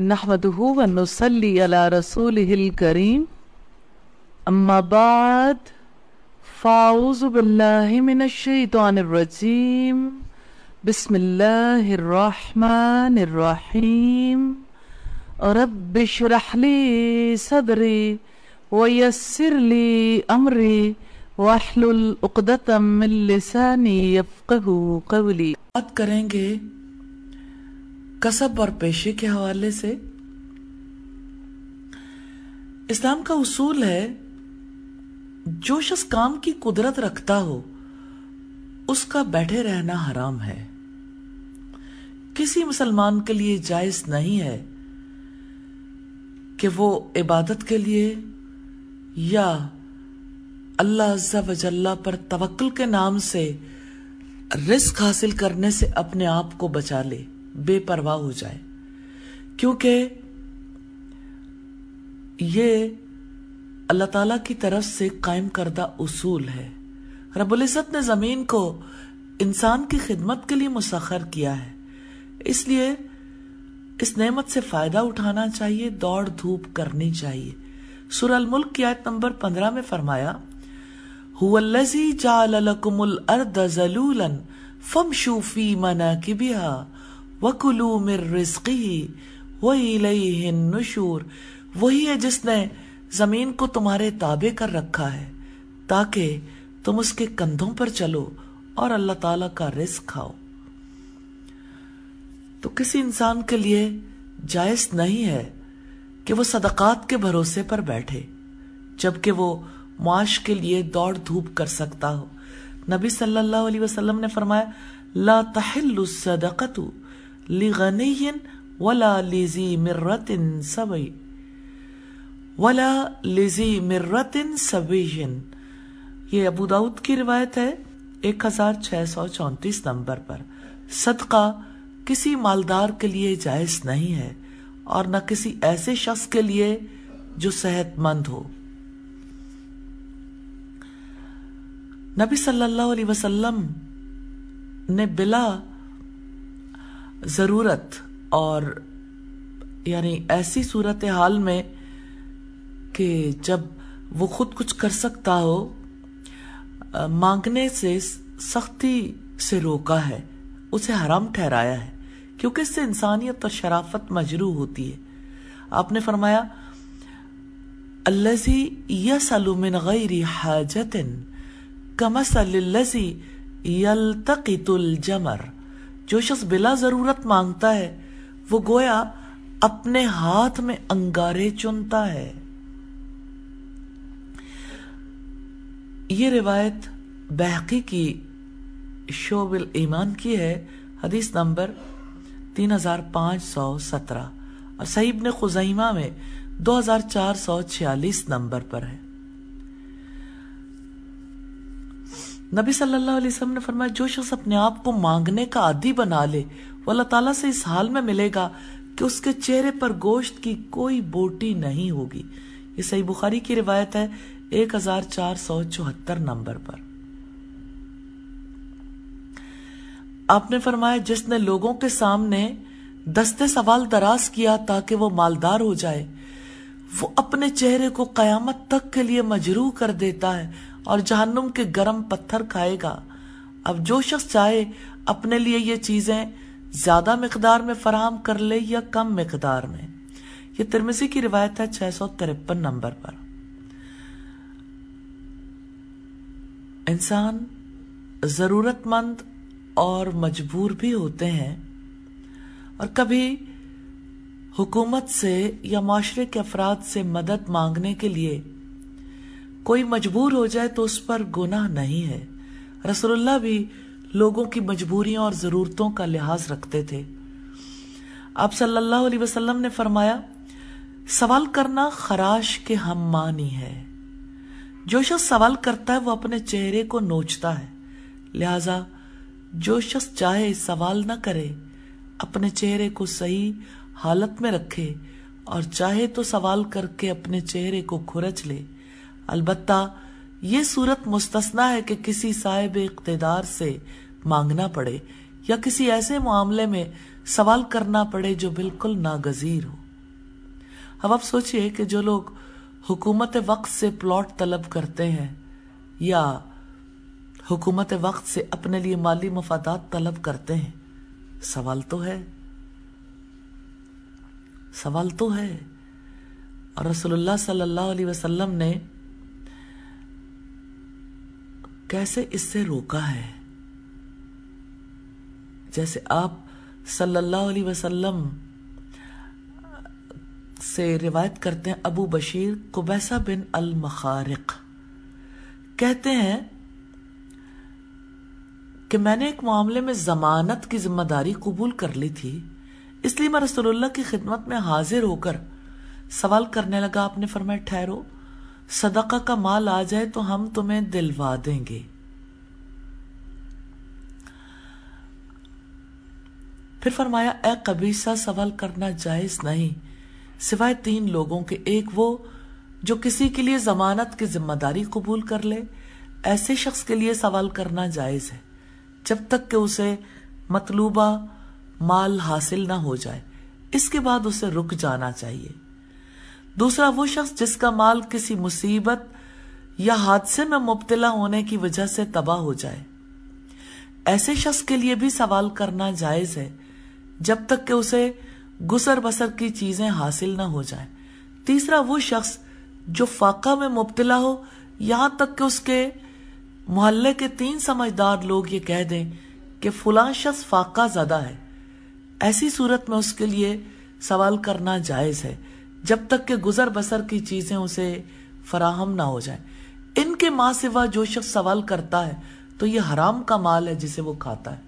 नहमदहू वनसली अला रसूल करीम अम्मा बाद फ़ाउज़बिल्लाशतरजीम बसमीम रबरहली सदरी वयसरली अमरी वाहलतमिलसानी यफ़ू कवली बात करेंगे कसब और पेशे के हवाले से इस्लाम का उसूल है जो शख्स काम की कुदरत रखता हो उसका बैठे रहना हराम है किसी मुसलमान के लिए जायज नहीं है कि वो इबादत के लिए या अल्लाह वजल्ला पर तवक्ल के नाम से रिस्क हासिल करने से अपने आप को बचा ले बेपरवाह हो जाए क्योंकि ये अल्लाह ताला की तरफ से कायम करदा उसूल है रबुल्ज़त ने ज़मीन को इंसान की खिदमत के लिए मुसखर किया है इसलिए इस नेमत से फ़ायदा उठाना चाहिए दौड़ धूप करनी चाहिए सुरल मुल्क की आयत नंबर पंद्रह में फरमाया हुवल्लजी जालकुमुल अर्द जलूलन फमशू फी मनाकिबिहा वकुलू मिर रिस्की वही नशूर वही है जिसने जमीन को तुम्हारे ताबे कर रखा है ताकि तुम उसके कंधों पर चलो और अल्लाह ताला का रिस्क खाओ तो किसी इंसान के लिए जायज नहीं है कि वो सदकात के भरोसे पर बैठे जबकि वो माश के लिए दौड़ धूप कर सकता हो नबी सल्लल्लाहु अलैहि वसल्लम ने फरमाया ला तहल्लु सदकतु لغني ولا لذي مرة سبي वला लिजी मिर्रतिन सबीन ये अबू दाऊद की रिवायत है एक हजार छह सौ चौंतीस नंबर पर सदका किसी मालदार के लिए जायज नहीं है और न किसी ऐसे शख्स के लिए जो सेहतमंद हो नबी सल्लल्लाहु अलैहि वसल्लम ने बिला ज़रूरत और यानी ऐसी सूरत हाल में कि जब वो खुद कुछ कर सकता हो मांगने से सख्ती से रोका है उसे हराम ठहराया है क्योंकि इससे इंसानियत और शराफत मजरू होती है आपने फरमाया अल्लजी यसलु मिन गैरी हाजतिन कमसलजी यल्तकितुल जमर जो शख्स बिला जरूरत मांगता है वो गोया अपने हाथ में अंगारे चुनता है ये रिवायत बहकी की शोबिल ईमान की है हदीस नंबर 3517 और सईब ने खुजैमा में 2446 नंबर पर है नबी सल्लल्लाहु अलैहि वसल्लम ने फरमाया जो शख्स अपने आप को मांगने का आदि बना ले वो अल्लाह ताला से इस हाल में मिलेगा कि उसके चेहरे पर गोश्त की कोई बोटी नहीं होगी ये सही बुखारी की रिवायत है एक हजार चार सौ चौहत्तर नंबर पर आपने फरमाया जिसने लोगों के सामने दस्ते सवाल दराज किया ताकि वो मालदार हो जाए वो अपने चेहरे को कयामत तक के लिए मजरू कर देता है और जहन्नुम के गर्म पत्थर खाएगा अब जो शख्स चाहे अपने लिए ये चीज़ें ज़्यादा मकदार में फराहम कर ले या कम मकदार में ये तिरमिसी की रिवायत है छह सौ तिरपन नंबर पर इंसान ज़रूरतमंद और मजबूर भी होते हैं और कभी हुकूमत से या माशरे के अफराद से मदद मांगने के लिए कोई मजबूर हो जाए तो उस पर गुनाह नहीं है रसोल्ला भी लोगों की मजबूरियों और ज़रूरतों का लिहाज रखते थे आप सल्लल्लाहु अलैहि वसल्लम ने फरमाया सवाल करना खराश के हम मानी है जो शख्स सवाल करता है वो अपने चेहरे को नोचता है लिहाजा जो शख्स चाहे सवाल ना करे अपने चेहरे को सही हालत में रखे और चाहे तो सवाल करके अपने चेहरे को खुरच ले अलबत् ये सूरत मुस्तना है कि किसी साहिब इकतदार से मांगना पड़े या किसी ऐसे मामले में सवाल करना पड़े जो बिल्कुल नागजीर हो अब आप सोचिए कि जो लोग हुकूमत वक्त से प्लॉट तलब करते हैं या हुकूमत वक्त से अपने लिए माली मफादात तलब करते हैं सवाल तो है सवाल तो है और रसोल्ला सल्लल्लाहु ने कैसे इससे रोका है जैसे आप सल्लल्लाहु अलैहि वसल्लम से रिवायत करते हैं अबू बशीर कुबैसा बिन अल मखारिक कहते हैं कि मैंने एक मामले में जमानत की जिम्मेदारी कबूल कर ली थी इसलिए मैं रसोल्ला की खिदमत में हाजिर होकर सवाल करने लगा आपने फरमाया ठहरो सदका का माल आ जाए तो हम तुम्हें दिलवा देंगे फिर फरमाया ए कबीसा सवाल करना जायज नहीं सिवाय तीन लोगों के एक वो जो किसी के लिए जमानत की जिम्मेदारी कबूल कर ले ऐसे शख्स के लिए सवाल करना जायज है जब तक कि उसे मतलूबा माल हासिल ना हो जाए इसके बाद उसे रुक जाना चाहिए दूसरा वो शख्स जिसका माल किसी मुसीबत या हादसे में मुबतला होने की वजह से तबाह हो जाए ऐसे शख्स के लिए भी सवाल करना जायज है जब तक कि उसे गुसर बसर की चीजें हासिल ना हो जाए तीसरा वो शख्स जो फाका में मुबतला हो यहां तक कि उसके मोहल्ले के तीन समझदार लोग ये कह दें कि फुला शख्स फाका ज्यादा है ऐसी सूरत में उसके लिए सवाल करना जायज है जब तक के गुजर बसर की चीजें उसे फराहम ना हो जाए इनके माँ सिवा जो शख्स सवाल करता है तो ये हराम का माल है जिसे वो खाता है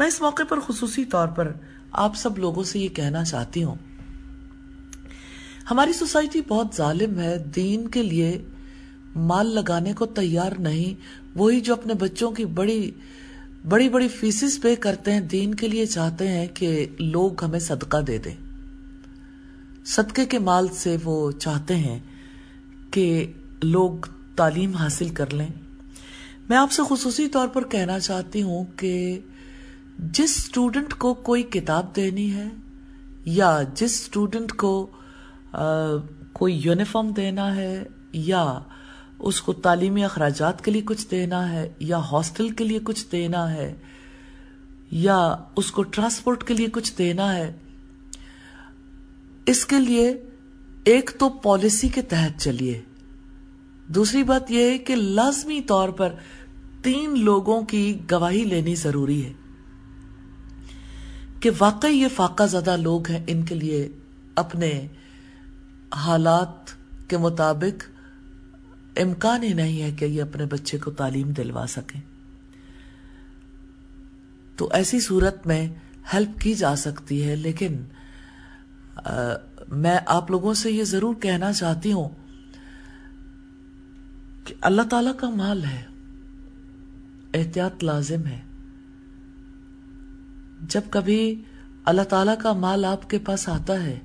मैं इस मौके पर खसूसी तौर पर आप सब लोगों से ये कहना चाहती हूँ हमारी सोसाइटी बहुत जालिम है दीन के लिए माल लगाने को तैयार नहीं वही जो अपने बच्चों की बड़ी बड़ी बड़ी फीसिस पे करते हैं दीन के लिए चाहते हैं कि लोग हमें सदका दे दें सदक़े के माल से वो चाहते हैं कि लोग तालीम हासिल कर लें मैं आपसे खसूसी तौर पर कहना चाहती हूँ कि जिस स्टूडेंट को कोई किताब देनी है या जिस स्टूडेंट को आ, कोई यूनिफॉर्म देना है या उसको तालीमी अखराज के लिए कुछ देना है या हॉस्टल के लिए कुछ देना है या उसको ट्रांसपोर्ट के लिए कुछ देना है इसके लिए एक तो पॉलिसी के तहत चलिए दूसरी बात यह है कि लाजमी तौर पर तीन लोगों की गवाही लेनी जरूरी है कि वाकई ये फाका ज़्यादा लोग हैं इनके लिए अपने हालात के मुताबिक इम्कान ही नहीं है कि ये अपने बच्चे को तालीम दिलवा सकें तो ऐसी सूरत में हेल्प की जा सकती है लेकिन आ, मैं आप लोगों से ये ज़रूर कहना चाहती हूं कि अल्लाह ताला का माल है एहतियात लाजिम है जब कभी अल्लाह ताला का माल आपके पास आता है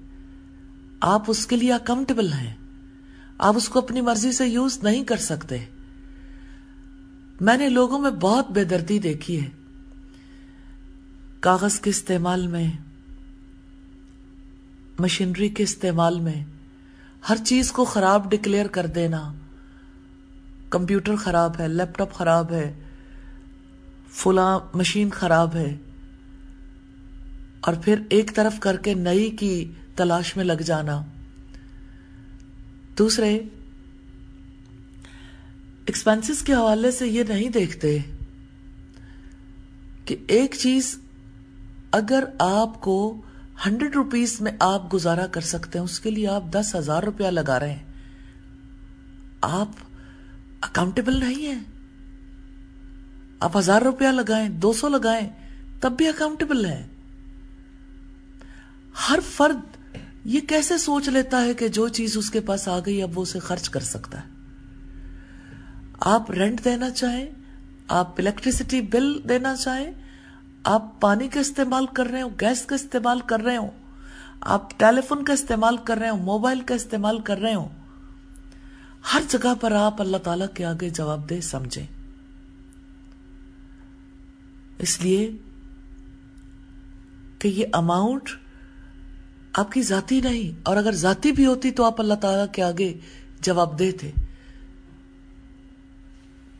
आप उसके लिए अकाउंटेबल हैं आप उसको अपनी मर्जी से यूज नहीं कर सकते मैंने लोगों में बहुत बेदर्दी देखी है कागज के इस्तेमाल में मशीनरी के इस्तेमाल में हर चीज़ को ख़राब डिक्लेयर कर देना कंप्यूटर ख़राब है लैपटॉप ख़राब है फुला मशीन ख़राब है और फिर एक तरफ करके नई की तलाश में लग जाना दूसरे एक्सपेंसेस के हवाले से ये नहीं देखते कि एक चीज अगर आपको हंड्रेड रुपीज में आप गुजारा कर सकते हैं उसके लिए आप दस हजार रुपया लगा रहे हैं आप अकाउंटेबल नहीं है आप हजार रुपया लगाएं दो सौ लगाएं तब भी अकाउंटेबल है हर फर्द ये कैसे सोच लेता है कि जो चीज उसके पास आ गई अब वो उसे खर्च कर सकता है आप रेंट देना चाहें आप इलेक्ट्रिसिटी बिल देना चाहें आप पानी का इस्तेमाल कर रहे हो गैस का इस्तेमाल कर रहे हो आप टेलीफोन का इस्तेमाल कर रहे हो मोबाइल का इस्तेमाल कर रहे हो हर जगह पर आप अल्लाह ताला के आगे जवाब दे समझे इसलिए कि ये अमाउंट आपकी जाति नहीं और अगर जाति भी होती तो आप अल्लाह ताला के आगे जवाब दे थे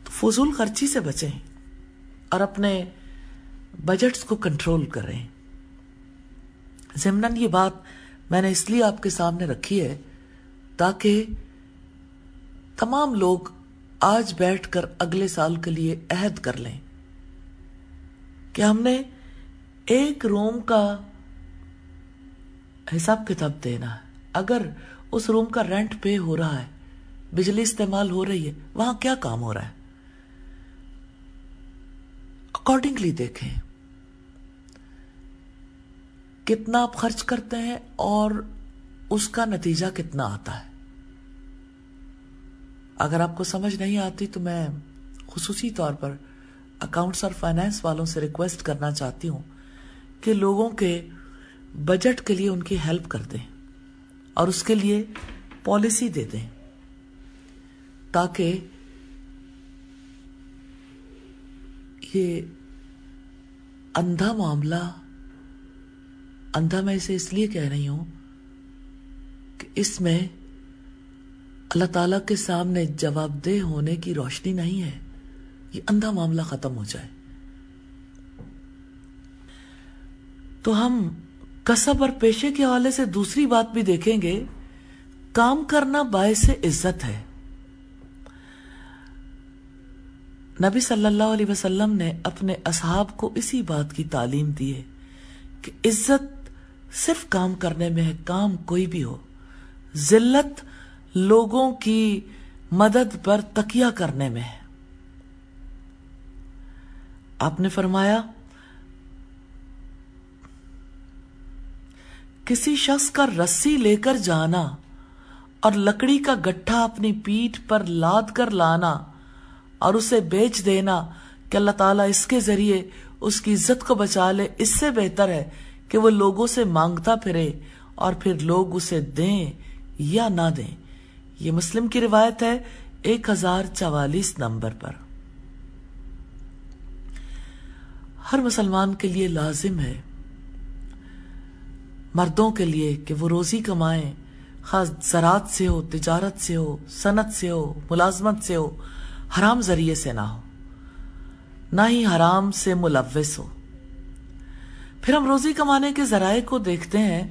तो फजूल खर्ची से बचें और अपने बजट्स को कंट्रोल करें जमनन ये बात मैंने इसलिए आपके सामने रखी है ताकि तमाम लोग आज बैठकर अगले साल के लिए अहद कर लें कि हमने एक रूम का हिसाब किताब देना है अगर उस रूम का रेंट पे हो रहा है बिजली इस्तेमाल हो रही है वहां क्या काम हो रहा है अकॉर्डिंगली देखें कितना आप खर्च करते हैं और उसका नतीजा कितना आता है अगर आपको समझ नहीं आती तो मैं खसूसी तौर पर अकाउंट्स और फाइनेंस वालों से रिक्वेस्ट करना चाहती हूं कि लोगों के बजट के लिए उनकी हेल्प कर दें और उसके लिए पॉलिसी दे दें ताकि ये अंधा मामला अंधा मैं इसे इसलिए कह रही हूं कि इसमें अल्लाह ताला के सामने जवाबदेह होने की रोशनी नहीं है ये अंधा मामला खत्म हो जाए तो हम कसब और पेशे के हवाले से दूसरी बात भी देखेंगे काम करना बाय से इज्जत है नबी सल्लल्लाहु अलैहि वसल्लम ने अपने असहाब को इसी बात की तालीम दी है कि इज्जत सिर्फ काम करने में है काम कोई भी हो जिल्लत लोगों की मदद पर तकिया करने में है आपने फरमाया किसी शख्स का रस्सी लेकर जाना और लकड़ी का गट्ठा अपनी पीठ पर लाद कर लाना और उसे बेच देना कि अल्लाह ताला इसके जरिए उसकी इज्जत को बचा ले इससे बेहतर है कि वो लोगों से मांगता फिरे और फिर लोग उसे दें या ना दें ये मुस्लिम की रिवायत है एक हजार चवालीस नंबर पर हर मुसलमान के लिए लाजिम है मर्दों के लिए कि वो रोजी कमाएं खास ज़रात से हो तिजारत से हो सनत से हो मुलाजमत से हो हराम जरिए से ना हो ना ही हराम से मुलविस हो फिर हम रोजी कमाने के जराए को देखते हैं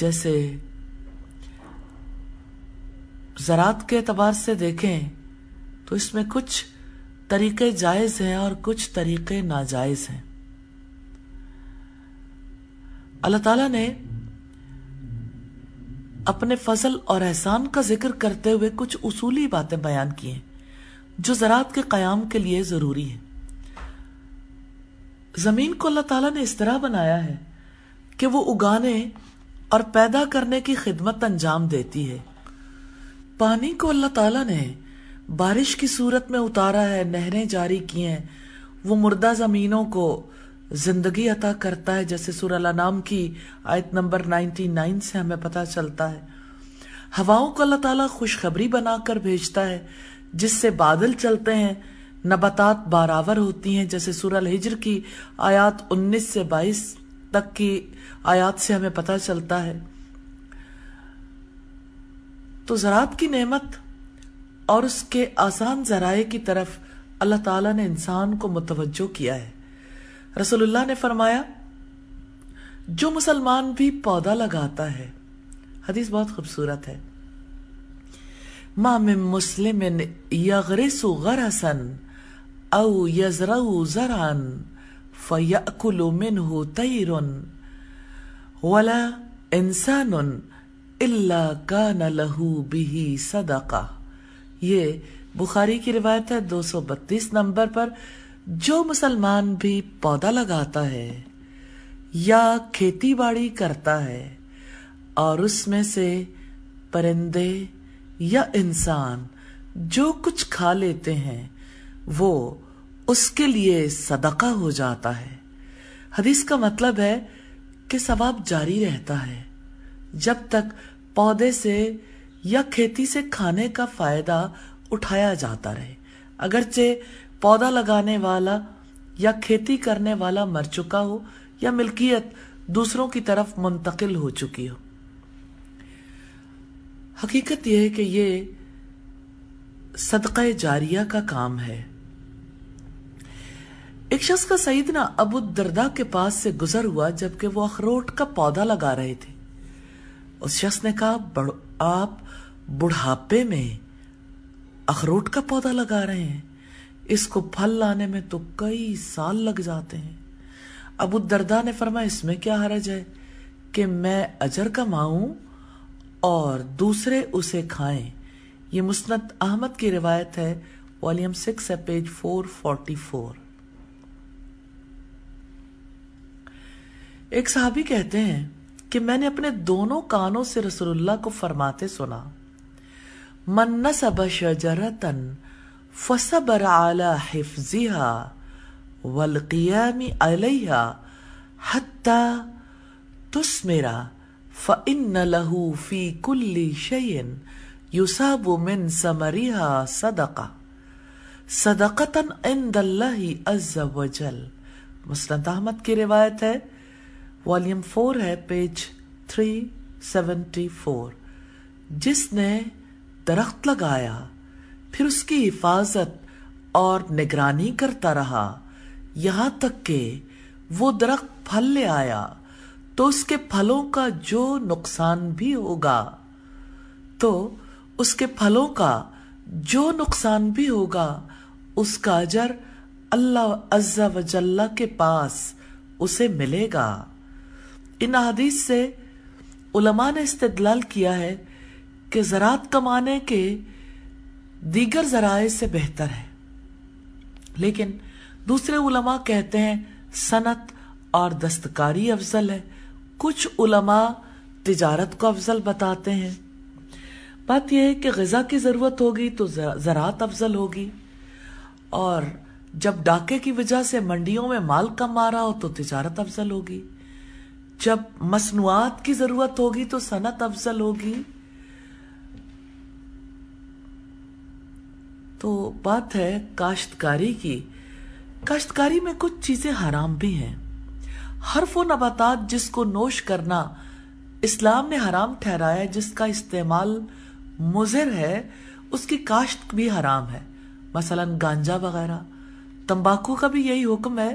जैसे ज़रात के अतबार से देखें तो इसमें कुछ तरीके जायज़ हैं और कुछ तरीके नाजायज़ हैं अल्लाह ताला ने अपने फजल और एहसान का जिक्र करते हुए कुछ उसूली बातें बयान की हैं जो ज़रात के क्याम के लिए ज़रूरी है ज़मीन को अल्लाह ताला ने इस तरह बनाया है कि वो उगाने और पैदा करने की खिदमत अंजाम देती है पानी को अल्लाह ताला ने बारिश की सूरत में उतारा है नहरें जारी की हैं वो मुर्दा ज़मीनों को जिंदगी अता करता है जैसे सूरल नाम की आयत नंबर 99 से हमें पता चलता है हवाओं को अल्लाह ताला खुशखबरी बनाकर भेजता है जिससे बादल चलते हैं नबतात बारावर होती हैं जैसे सूरल हिजर की आयात 19 से 22 तक की आयात से हमें पता चलता है तो ज़रात की नेमत और उसके आसान जराए की तरफ अल्लाह ताला ने इंसान को मुतवजो किया है रसोल्ला ने फरमाया जो मुसलमान भी पौधा लगाता है हदीस बहुत खूबसूरत है माँ मुस्लिम यगरेसु गरसन औ यजरऊ जरान फयकुलु ये बुखारी की रिवायत है बत्तीस नंबर पर जो मुसलमान भी पौधा लगाता है या खेती बाड़ी करता है और उसमें से परिंदे या इंसान जो कुछ खा लेते हैं वो उसके लिए सदका हो जाता है हदीस का मतलब है कि सवाब जारी रहता है जब तक पौधे से या खेती से खाने का फायदा उठाया जाता रहे अगरचे पौधा लगाने वाला या खेती करने वाला मर चुका हो या मिल्कियत दूसरों की तरफ मुंतकिल हो चुकी हो हकीकत यह है कि ये सदका जारिया का काम है एक शख्स का सईदना अबू दरदा के पास से गुजर हुआ जबकि वो अखरोट का पौधा लगा रहे थे उस शख्स ने कहा आप बुढ़ापे में अखरोट का पौधा लगा रहे हैं इसको फल लाने में तो कई साल लग जाते हैं अबू दरदा ने फरमाया इसमें क्या हरज है कि मैं अजर कमाऊं और दूसरे उसे खाएं ये मुस्नद अहमद की रिवायत है वॉल्यूम सिक्स है पेज फोर फोर्टी फोर एक साहबी कहते हैं कि मैंने अपने दोनों कानों से रसूलुल्लाह को फरमाते सुना मन्नस नसब शजरतन फसबर आला हिफ्जिहा वलकियामी अलैहा हत्ता तुस्मेरा फ़इन लहू फ़ी कुल्ली शयन युसाब मिन समरिहा सदका सदकतन इंदल्लाही अज़्ज़ा वजल मुस्नद अहमद की रिवायत है वॉल्यूम फोर है पेज थ्री सेवेंटी फोर जिसने दरख्त लगाया फिर उसकी हिफाजत और निगरानी करता रहा यहाँ तक कि वो दरख्त फल ले आया तो उसके फलों का जो नुकसान भी होगा तो उसके फलों का जो नुकसान भी होगा उसका अजर अल्लाह अज्जा वजल्ला के पास उसे मिलेगा इन हदीस से उलमा ने इस्तलाल किया है कि ज़रात कमाने के दीगर जराए से बेहतर है लेकिन दूसरे उलमा कहते हैं सनत और दस्तकारी अफजल है कुछ उलमा तिजारत को अफजल बताते हैं बात यह है कि गज़ा की ज़रूरत होगी तो ज़रात अफजल होगी और जब डाके की वजह से मंडियों में माल कम आ रहा हो तो तिजारत अफजल होगी जब मसनुआत की ज़रूरत होगी तो सनत अफजल होगी तो बात है काश्तकारी की काश्तकारी में कुछ चीजें हराम भी हैं हरफ नबातात जिसको नोश करना इस्लाम ने हराम ठहराया जिसका इस्तेमाल मुजिर है उसकी काश्त भी हराम है मसलन गांजा वगैरह तंबाकू का भी यही हुक्म है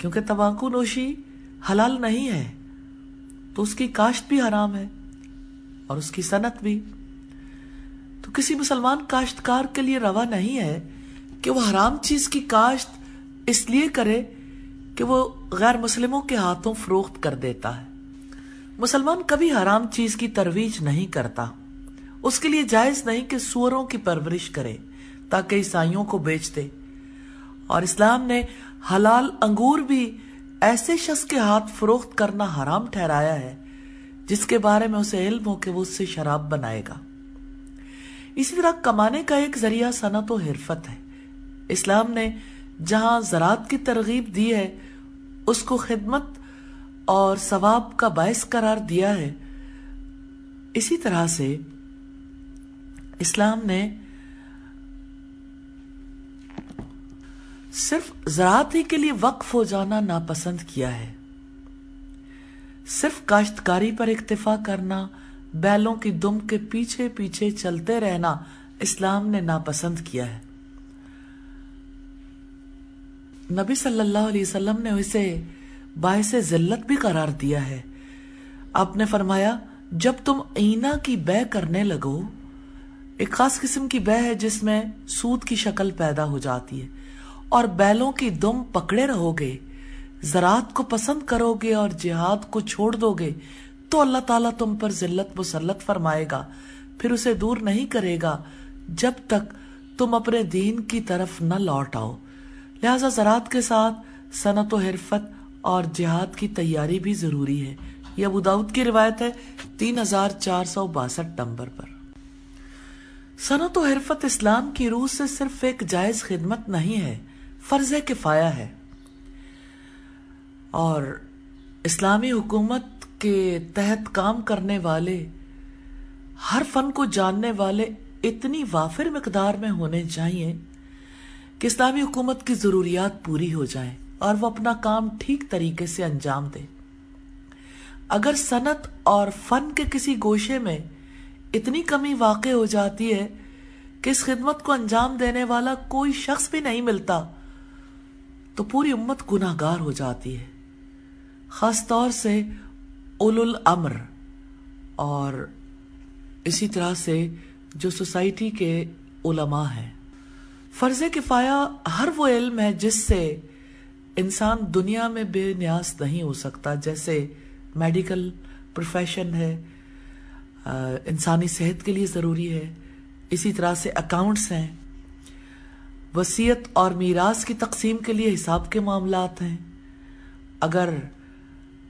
क्योंकि तंबाकू नोशी हलाल नहीं है तो उसकी काश्त भी हराम है और उसकी सनत भी किसी मुसलमान काश्तकार के लिए रवा नहीं है कि वो हराम चीज की काश्त इसलिए करे कि वो गैर मुसलिमों के हाथों फरोख्त कर देता है मुसलमान कभी हराम चीज की तरवीज नहीं करता उसके लिए जायज नहीं कि सुअरों की परवरिश करे ताकि ईसाइयों को बेच दे और इस्लाम ने हलाल अंगूर भी ऐसे शख्स के हाथ फरोख्त करना हराम ठहराया है जिसके बारे में उसे इल्म हो कि वो उससे शराब बनाएगा इसी तरह कमाने का एक जरिया सनत तो व हिरफत है इस्लाम ने जहां ज़रात की तरगीब दी है उसको खिदमत और सवाब का बायस करार दिया है इसी तरह से इस्लाम ने सिर्फ ज़रात ही के लिए वक्फ हो जाना नापसंद किया है सिर्फ काश्तकारी पर इक्तफा करना बैलों की दुम के पीछे पीछे चलते रहना इस्लाम ने नापसंद किया है नबी सल्लल्लाहु अलैहि वसल्लम ने इसे बायस जिल्लत भी करार दिया है आपने फरमाया जब तुम ईना की बह करने लगो एक खास किस्म की बह है जिसमें सूद की शक्ल पैदा हो जाती है और बैलों की दुम पकड़े रहोगे जरात को पसंद करोगे और जिहाद को छोड़ दोगे तो अल्लाह ताला तुम पर जिल्लत मुसलत फरमाएगा फिर उसे दूर नहीं करेगा जब तक तुम अपने दीन की तरफ न लौट आओ लिहाजा ज़रात के साथ सनत हरफत और जिहाद की तैयारी भी ज़रूरी है यह अबूदाऊद की रिवायत है तीन हजार चार सौ बासठ नंबर पर सनत हरफत इस्लाम की रूह से सिर्फ एक जायज़ खिदमत नहीं है फ़र्ज़ किफ़ाया है और इस्लामी हुकूमत के तहत काम करने वाले हर फन को जानने वाले इतनी वाफिर मकदार में होने चाहिए कि इस्लामी हुकूमत की ज़रूरियात पूरी हो जाए और वह अपना काम ठीक तरीके से अंजाम दे अगर सनत और फ़न के किसी गोशे में इतनी कमी वाक़ हो जाती है कि इस खिदमत को अंजाम देने वाला कोई शख्स भी नहीं मिलता तो पूरी उम्मत गुनाहगार हो जाती है ख़ास तौर से उलुल अमर और इसी तरह से जो सोसाइटी के उलमा हैं फ़र्ज़ किफ़ाया हर वो इल्म है जिससे इंसान दुनिया में बेन्यास नहीं हो सकता जैसे मेडिकल प्रोफेशन है इंसानी सेहत के लिए ज़रूरी है इसी तरह से अकाउंट्स हैं वसीयत और मीरास की तकसीम के लिए हिसाब के मामला हैं अगर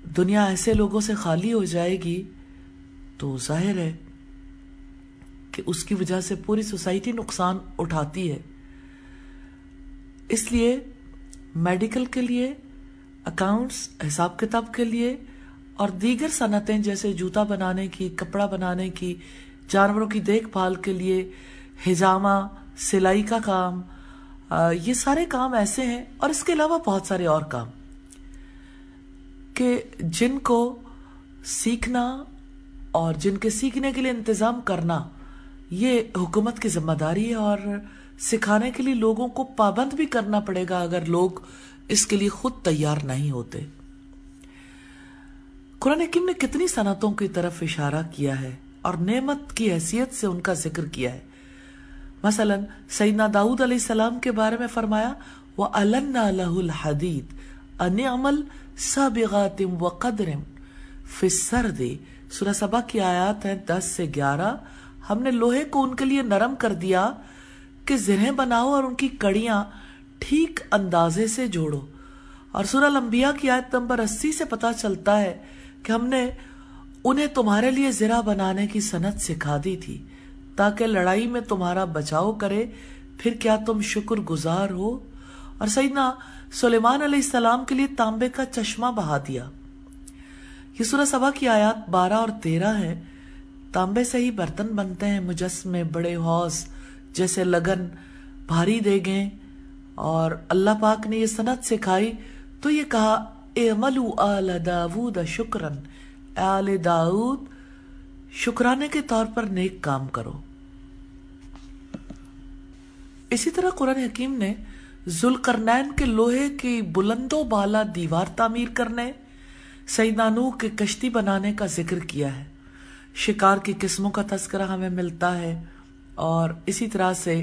दुनिया ऐसे लोगों से खाली हो जाएगी तो जाहिर है कि उसकी वजह से पूरी सोसाइटी नुकसान उठाती है इसलिए मेडिकल के लिए अकाउंट्स हिसाब किताब के लिए और दीगर सनतें जैसे जूता बनाने की कपड़ा बनाने की जानवरों की देखभाल के लिए हिजामा सिलाई का काम ये सारे काम ऐसे हैं और इसके अलावा बहुत सारे और काम कि जिनको सीखना और जिनके सीखने के लिए इंतज़ाम करना ये हुकूमत की जिम्मेदारी है और सिखाने के लिए लोगों को पाबंद भी करना पड़ेगा अगर लोग इसके लिए खुद तैयार नहीं होते कुरान हकीम ने कितनी सनतों की तरफ इशारा किया है और नेमत की हैसियत से उनका जिक्र किया है मसलन सईदना दाऊद के बारे में फरमाया वह अलन्ना हदीद अन अमल सबगातिम व कदरम फिसर दे सुरा सबा की आयात है दस से ग्यारह हमने लोहे को उनके लिए नरम कर दिया कि जिरह बनाओ और उनकी कड़िया ठीक अंदाजे से जोड़ो और सुरा लंबिया की आयत नंबर अस्सी से पता चलता है कि हमने उन्हें तुम्हारे लिए जिरा बनाने की सनत सिखा दी थी ताकि लड़ाई में तुम्हारा बचाव करे फिर क्या तुम शुक्रगुजार हो और सईदना सुलेमान सलाम के लिए तांबे का चश्मा बहा दिया ये सूरह सभा की आयत बारह और तेरह है तांबे से ही बर्तन बनते हैं मुजस्मे बड़े हौस जैसे लगन भारी दे गए और अल्लाह पाक ने ये सनत सिखाई तो ये कहा एमलू आल दाऊद शुक्रन आल दाऊद शुक्राने के तौर पर नेक काम करो इसी तरह कुरान हकीम ने जुलकरनैन के लोहे की बुलंदो बाला दीवार तामीर करने सईदानू के कश्ती बनाने का जिक्र किया है शिकार की किस्मों का तस्करा हमें मिलता है और इसी तरह से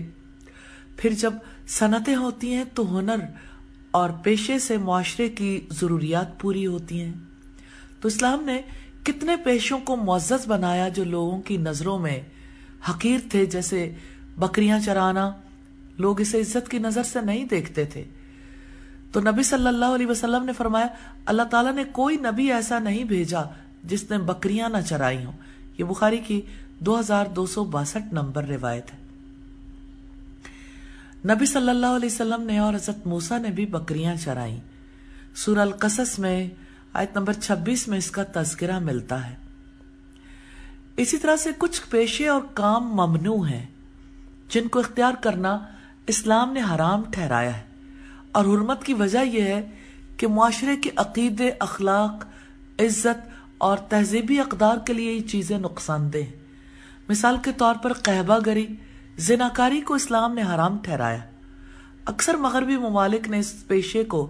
फिर जब सनतें होती हैं तो हुनर और पेशे से माशरे की ज़रूरियात पूरी होती हैं तो इस्लाम ने कितने पेशों को मुआज़ बनाया जो लोगों की नज़रों में हकीर थे जैसे बकरियां चराना लोग इसे इज्जत की नजर से नहीं देखते थे तो नबी सल्लल्लाहु अलैहि वसल्लम ने फरमाया अल्लाह ताला ने कोई नबी ऐसा नहीं भेजा जिसने बकरियां ना चराई हों ये बुखारी की दो नंबर रिवायत है नबी सल्लल्लाहु अलैहि वसल्लम ने और हजरत मूसा ने भी बकरियां चराई सूरल कसस में आयत नंबर 26 में इसका तस्करा मिलता है इसी तरह से कुछ पेशे और काम ममनू हैं जिनको इख्तियार करना इस्लाम ने हराम ठहराया है और हरमत की वजह यह है कि माशरे के अकीदे अखलाक इज्जत और तहजीबी अकदार के लिए ये चीज़ें नुकसानदेह हैं मिसाल के तौर पर कहबा गरी जिनाकारी को इस्लाम ने हराम ठहराया अक्सर मगरबी ममालिक ने इस पेशे को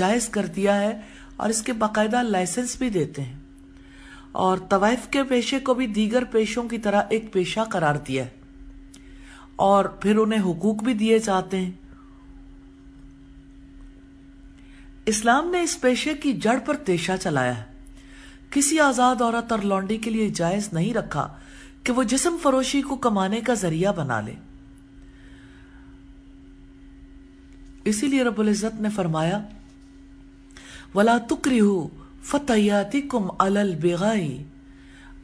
जायज़ कर दिया है और इसके बाकायदा लाइसेंस भी देते हैं और तवाइफ के पेशे को भी दीगर पेशों की तरह एक पेशा करार दिया है और फिर उन्हें हुकूक भी दिए जाते हैं इस्लाम ने इस पेशे की जड़ पर पेशा चलाया है किसी आजाद औरत और लौंडी के लिए जायज नहीं रखा कि वो जिसम फरोशी को कमाने का जरिया बना ले इसीलिए रबुल इज़्ज़त ने फरमाया वला तुकरिहु फतयाती कुम अलल बेगाई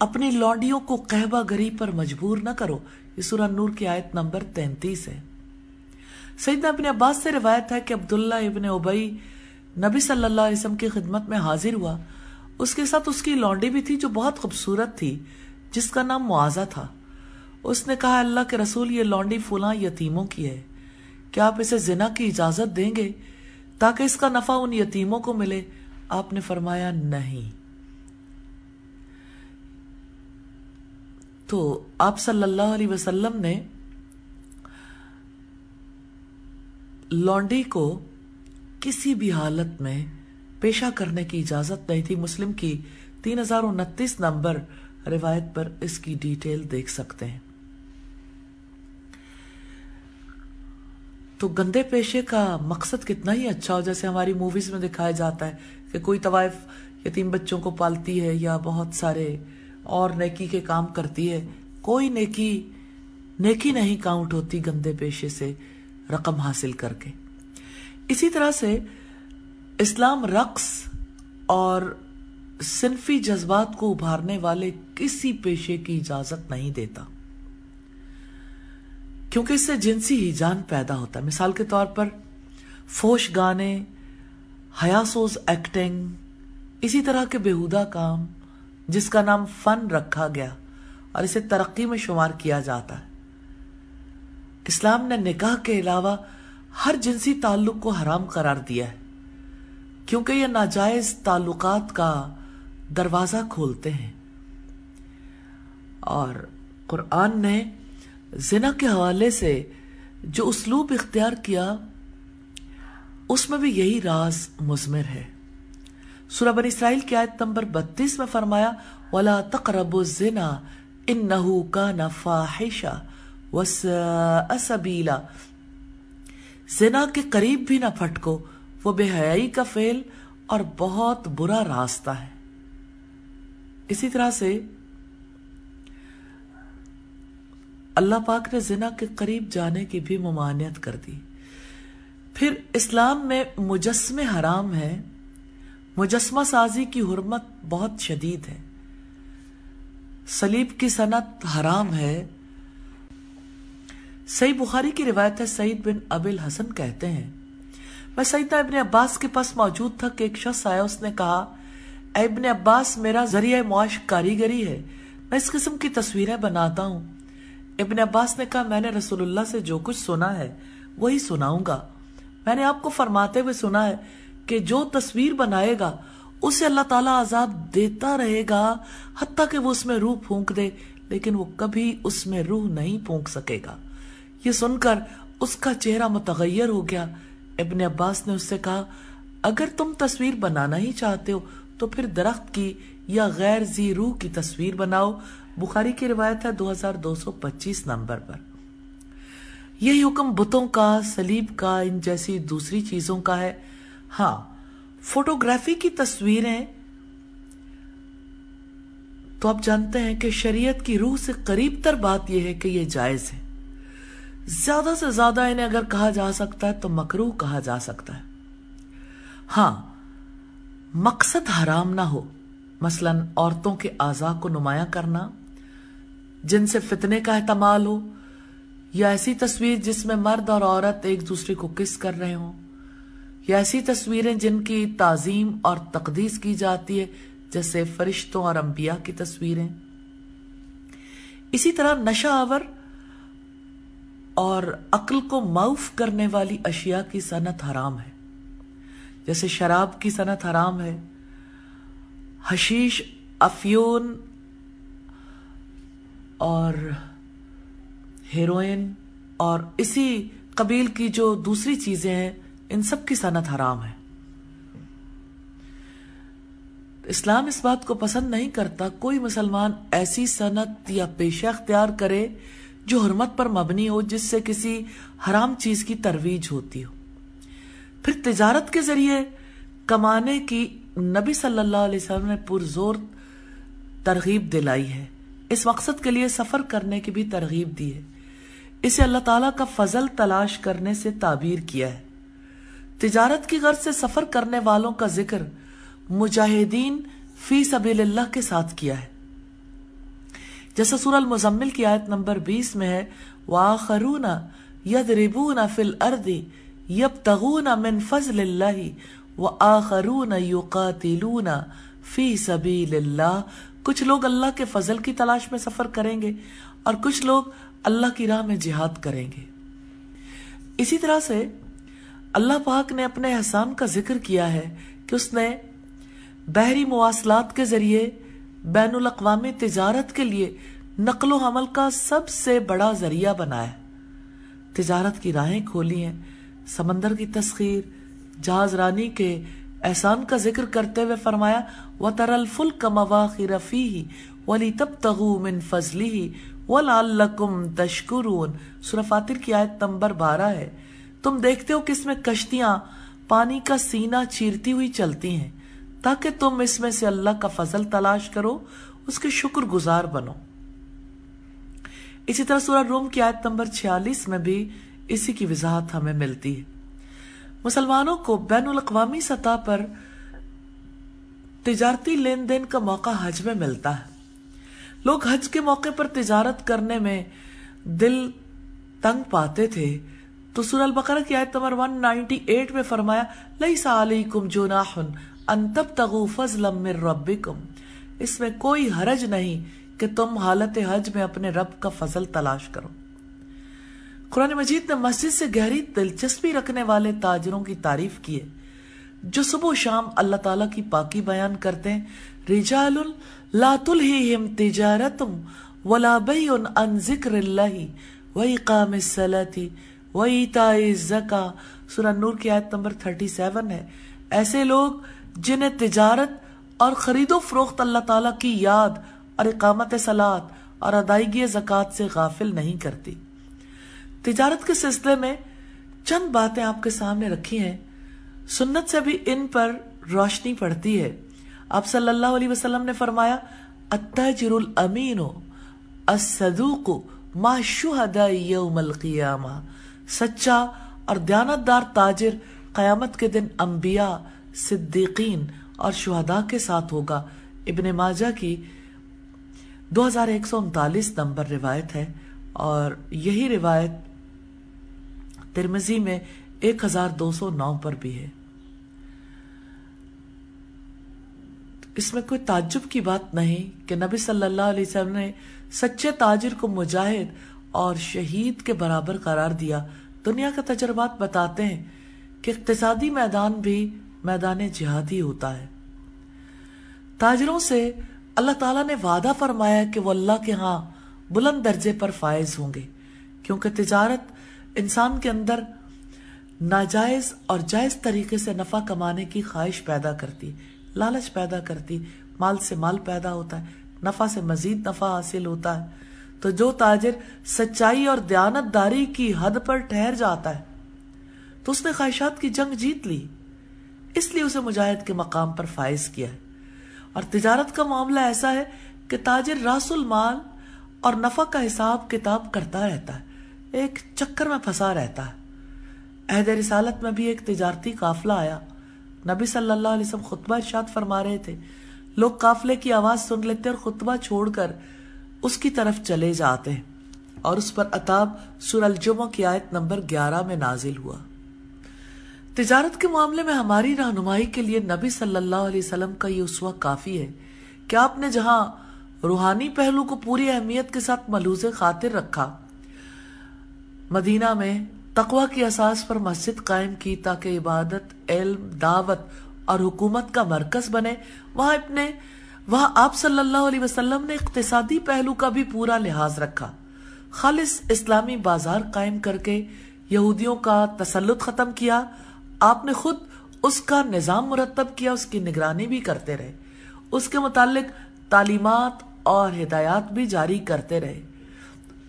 अपनी लौंडियों को कहबा गरी पर मजबूर ना करो ये सूरा नूर की आयत नंबर तैतीस है सईदना अपने अब्बास से रिवायत है कि अब्दुल्ला इबन उबई नबी सल्लल्लाहु अलैहि वसल्लम की खिदमत में हाजिर हुआ उसके साथ उसकी लौंडी भी थी जो बहुत खूबसूरत थी जिसका नाम मुआजा था उसने कहा अल्लाह के रसूल ये लौंडी फुला यतीमों की है क्या आप इसे जिना की इजाजत देंगे ताकि इसका नफा उन यतीमों को मिले आपने फरमाया नहीं तो आप सल्लल्लाहु अलैहि वसल्लम ने लॉन्डी को किसी भी हालत में पेशा करने की इजाजत नहीं थी मुस्लिम की तीन हजार उनतीस नंबर रिवायत पर इसकी डिटेल देख सकते हैं तो गंदे पेशे का मकसद कितना ही अच्छा हो जैसे हमारी मूवीज में दिखाया जाता है कि कोई तवाइफ यतीम बच्चों को पालती है या बहुत सारे और नेकी के काम करती है कोई नेकी नेकी नहीं काउंट होती गंदे पेशे से रकम हासिल करके इसी तरह से इस्लाम रक्स और सिंफी जज्बात को उभारने वाले किसी पेशे की इजाजत नहीं देता क्योंकि इससे जिनसी ही जान पैदा होता है मिसाल के तौर पर फोश गाने हयासोज एक्टिंग इसी तरह के बेहुदा काम जिसका नाम फन रखा गया और इसे तरक्की में शुमार किया जाता है इस्लाम ने निकाह के अलावा हर जिनसी ताल्लुक को हराम करार दिया है क्योंकि यह नाजायज ताल्लुकात का दरवाजा खोलते हैं और कुरान ने जिना के हवाले से जो उसलूब इख्तियार किया उसमें भी यही राज मुजमिर है सूरह बन इसराइल की आयत नंबर बत्तीस में फरमाया वला तकरबो जिना इन नहू जिना के करीब भी ना फटको वो बेहयाई का फेल और बहुत बुरा रास्ता है इसी तरह से अल्लाह पाक ने जिना के करीब जाने की भी ममानियत कर दी फिर इस्लाम में मुजस्मे हराम है मुजस्मा साजी की हुरमत बहुत शदीद है सलीब की सनत हराम है सही बुखारी की रिवायत है सईद बिन अबिल हसन कहते हैं मैं सईदा इबन अब्बास के पास मौजूद था कि एक शख्स आया उसने कहा इबन अब्बास मेरा जरिया मुआश कारीगरी है मैं इस किस्म की तस्वीरें बनाता हूँ इबन अब्बास ने कहा मैंने रसूलुल्लाह से जो कुछ सुना है वही सुनाऊंगा मैंने आपको फरमाते हुए सुना है कि जो तस्वीर बनाएगा उसे अल्लाह ताला आजाब देता रहेगा हती कि वो उसमें रूह फूंक दे लेकिन वो कभी उसमें रूह नहीं फूंक सकेगा ये सुनकर उसका चेहरा मुतगैर हो गया इबन अब्बास ने उससे कहा अगर तुम तस्वीर बनाना ही चाहते हो तो फिर दरख्त की या गैर जी रूह की तस्वीर बनाओ बुखारी की रिवायत है 2225 नंबर पर यही हुक्म बुतों का सलीब का इन जैसी दूसरी चीजों का है हाँ फोटोग्राफी की तस्वीरें तो आप जानते हैं कि शरीयत की रूह से करीब तर बात यह है कि यह जायज है ज्यादा से ज्यादा इन्हें अगर कहा जा सकता है तो मकरू कहा जा सकता है हाँ मकसद हराम ना हो मसलन औरतों के आजा को नुमाया करना जिनसे फितने का अहतमाल हो या ऐसी तस्वीर जिसमें मर्द और औरत एक दूसरे को किस कर रहे हों ये ऐसी तस्वीरें जिनकी ताजीम और तकदीस की जाती है जैसे फरिश्तों और अंबिया की तस्वीरें इसी तरह नशा आवर और अक्ल को माउफ करने वाली अशिया की सनत हराम है जैसे शराब की सनत हराम है हशीश अफियोन और हेरोइन और इसी कबील की जो दूसरी चीज़ें हैं इन सब की सनत हराम है इस्लाम इस बात को पसंद नहीं करता कोई मुसलमान ऐसी सनत या पेशा अख्तियार करे जो हरमत पर मबनी हो जिससे किसी हराम चीज की तरवीज होती हो फिर तिजारत के जरिए कमाने की नबी सल्लल्लाहु अलैहि वसल्लम ने पुरजोर तरगीब दिलाई है इस मकसद के लिए सफर करने की भी तरगीब दी है इसे अल्लाह ताला का फजल तलाश करने से ताबीर किया है तिजारत की गर्ज से सफर करने वालों का जिक्र मुजाहिदीन फी सबील्लाह के साथ किया है जैसा सूरल मुजम्मिल की आयत नंबर 20 में है वाखरूना यदरिबूना फिल अर्दी यबतगूना मिन फजलिल्लाहि व आखरूना युकातिलूना फी सबीलिल्लाह कुछ लोग अल्लाह के फजल की तलाश में सफर करेंगे और कुछ लोग अल्लाह की राह में जिहाद करेंगे इसी तरह से अल्लाह पाक ने अपने एहसान का जिक्र किया है कि उसने बहरी मवासलात के जरिए बैन अवी तजारत के लिए नकलो हमल का सबसे बड़ा जरिया बनाया तजारत की राहें खोली हैं समंदर की तस्खीर जहाज रानी के एहसान का जिक्र करते हुए फरमाया व तरल फुल कमवाखी रफ़ी ही वली तब तगू मिन फजली वलाकुम तशकुरून सुरफातिर की आयत नंबर बारह है तुम देखते हो कि इसमें कश्तियां पानी का सीना चीरती हुई चलती हैं ताकि तुम इसमें से अल्लाह का फजल तलाश करो उसके शुक्रगुजार बनो इसी तरह सूरह रूम की आयत नंबर 46 में भी इसी की वजाहत हमें मिलती है मुसलमानों को बैन अवी सतह पर तजारती लेन देन का मौका हज में मिलता है लोग हज के मौके पर तिजारत करने में दिल तंग पाते थे तो सूरह बकरा की आयत नंबर 198 में फरमाया लई सालकुम जुनाहन अंतब तगु फजलम मिर रब्बिकुम इसमें कोई हरज नहीं कि तुम हालत हज में अपने रब का फजल तलाश करो कुरान मजीद ने मस्जिद से गहरी दिलचस्पी रखने वाले ताजरों की तारीफ की है जो सुबह शाम अल्लाह ताला की पाकी बयान करते हैं रिजाल लातुल हिम तिजारतुम वला बई अन जिक्र वही काम सलाती वही जका सुरा नूर की आयत नंबर थर्टी सेवन है ऐसे लोग जिन्हें तिजारत और खरीदो फरोख्त अल्लाह ताला की याद और इकामत सलात और अदायगी जक़ात से गाफिल नहीं करती तिजारत के सिलसिले में चंद बातें आपके सामने रखी हैं सुन्नत से भी इन पर रोशनी पड़ती है आप सल्लल्लाहु अलैहि वसल्लम ने फरमाया अत्ताजिरुल अमीनो असदूको माशुहदा यौमल क़ियामा सच्चा और दयानतदार ताजिर क़यामत के दिन अम्बिया सिद्दीकीन और शुहदा के साथ होगा इबन माजा की दो हज़ार एक सौ उनतालीस नंबर रिवायत है और यही रिवायत तिरमजी में एक हजार दो सौ नौ पर भी है इसमें कोई ताज्जुब की बात नहीं कि नबी सल्लल्लाहु अलैहि वसल्लम ने सच्चे ताजिर को मुजाहिद और शहीद के बराबर करार दिया दुनिया का तजर्बात बताते हैं कि इकतदी मैदान भी मैदान जिहाद ही होता है ताजरों से अल्लाह ताला ने वादा फरमाया कि वो अल्लाह के यहाँ बुलंद दर्जे पर फायज होंगे क्योंकि तजारत इंसान के अंदर नाजायज और जायज तरीके से नफा कमाने की ख्वाहिश पैदा करती लालच पैदा करती माल से माल पैदा होता है नफा से मजीद नफा हासिल होता है तो जो ताजिर सच्चाई और दयानतदारी की हद पर ठहर जाता है तो उसने ख्वाहिशात की जंग जीत ली इसलिए उसे मुजाहिद के मकाम पर फायज किया है और तिजारत का मामला ऐसा है कि ताजिर रासुल माल और नफा का हिसाब किताब करता रहता है एक चक्कर में फंसा रहता है अहद रिसालत में भी एक तजारती काफिला आया नबी सल्लल्लाहु अलैहि वसल्लम खुतबा इर्शाद फरमा रहे थे लोग काफिले की आवाज़ सुन लेते और खुतबा छोड़कर उसकी तरफ चले जाते हैं और उस पर अताब सुरल जुमा की आयत नंबर 11 में नाजिल हुआ तिजारत के मामले में हमारी रहनुमाई के लिए नबी सल्लल्लाहु अलैहि वसल्लम का यह उसवा काफ़ी है क्या आपने जहां रूहानी पहलू को पूरी अहमियत के साथ मलूज खातिर रखा मदीना में तकवा की असास पर मस्जिद कायम की ताकि इबादत इल्म दावत और हुकूमत का मरकज बने वहां अपने वह आप सल्लल्लाहु अलैहि वसल्लम ने इकतसादी पहलू का भी पूरा लिहाज रखा खालिस इस्लामी बाजार कायम करके यहूदियों का तसलुत खत्म किया आपने खुद उसका निज़ाम मुरतब किया उसकी निगरानी भी करते रहे उसके मुतालिक तालीमत और हिदायत भी जारी करते रहे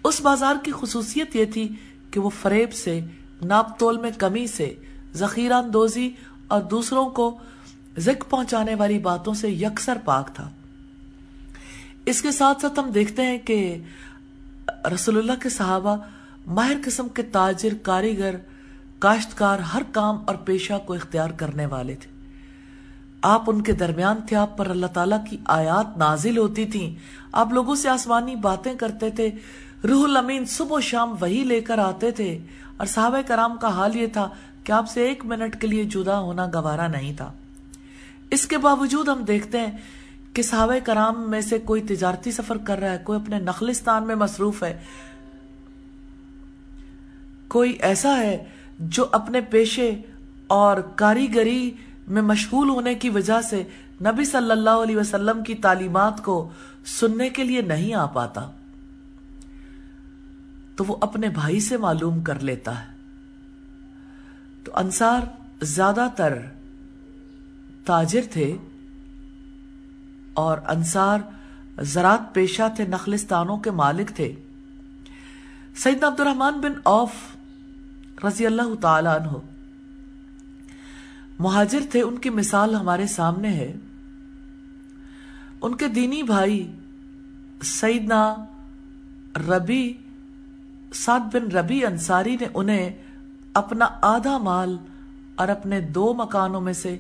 उस बाजार की खसूसियत ये थी कि वो फरेब से नापतोल में कमी से जखीरा अंदोजी और दूसरों को जिक पहुंचाने वाली बातों से यकसर पाक था इसके साथ साथ हम देखते हैं कि रसोल्ला के सहाबा माहिर किस्म के ताजिर कारीगर काश्तकार हर काम और पेशा को इख्तियार करने वाले थे आप उनके दरमियान थे आप पर अल्लाह ताला की आयात नाजिल होती थी आप लोगों से आसमानी बातें करते थे रूहुल अमीन सुबह शाम वही लेकर आते थे और साहब कराम का हाल ये था कि आपसे एक मिनट के लिए जुदा होना गवारा नहीं था इसके बावजूद हम देखते हैं कि साहब कराम में से कोई तजारती सफर कर रहा है कोई अपने नखलिस्तान में मसरूफ है कोई ऐसा है जो अपने पेशे और कारीगरी में मशगूल होने की वजह से नबी सल्लल्लाहु अलैहि वसल्लम की तालीमात को सुनने के लिए नहीं आ पाता तो वो अपने भाई से मालूम कर लेता है तो अंसार ज्यादातर ताजिर थे और अंसार जरात पेशा थे नखलिस्तानों के मालिक थे सईद अब्दुलरहमान बिन औफ रजी अल्लाह तु महाजिर थे उनकी मिसाल हमारे सामने है उनके दीनी भाई सईदना रबी सात बिन रबी अंसारी ने उन्हें अपना आधा माल और अपने दो मकानों में से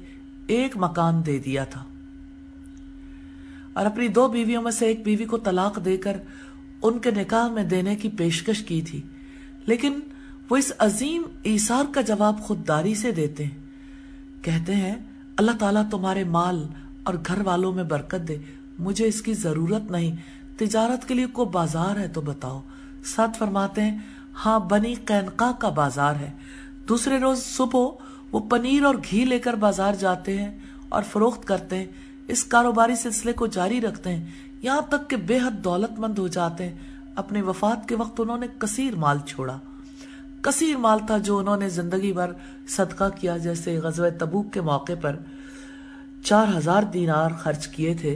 एक मकान दे दिया था और अपनी दो बीवियों में से एक बीवी को तलाक देकर उनके निकाह में देने की पेशकश की थी लेकिन वो इस अजीम ईसार का जवाब खुददारी से देते हैं कहते हैं अल्लाह ताला तुम्हारे माल और घर वालों में बरकत दे मुझे इसकी जरूरत नहीं तिजारत के लिए को बाजार है तो बताओ साथ फरमाते हैं हाँ बनी कैनका का बाजार है दूसरे रोज सुबह वो पनीर और घी लेकर बाजार जाते हैं और फरोख्त करते हैं इस कारोबारी सिलसिले को जारी रखते हैं यहाँ तक कि बेहद दौलतमंद हो जाते हैं अपने वफात के वक्त उन्होंने कसीर माल छोड़ा कसीर माल था जो उन्होंने जिंदगी भर सदका किया जैसे गजब तबूक के मौके पर चार हजार दीनार खर्च किए थे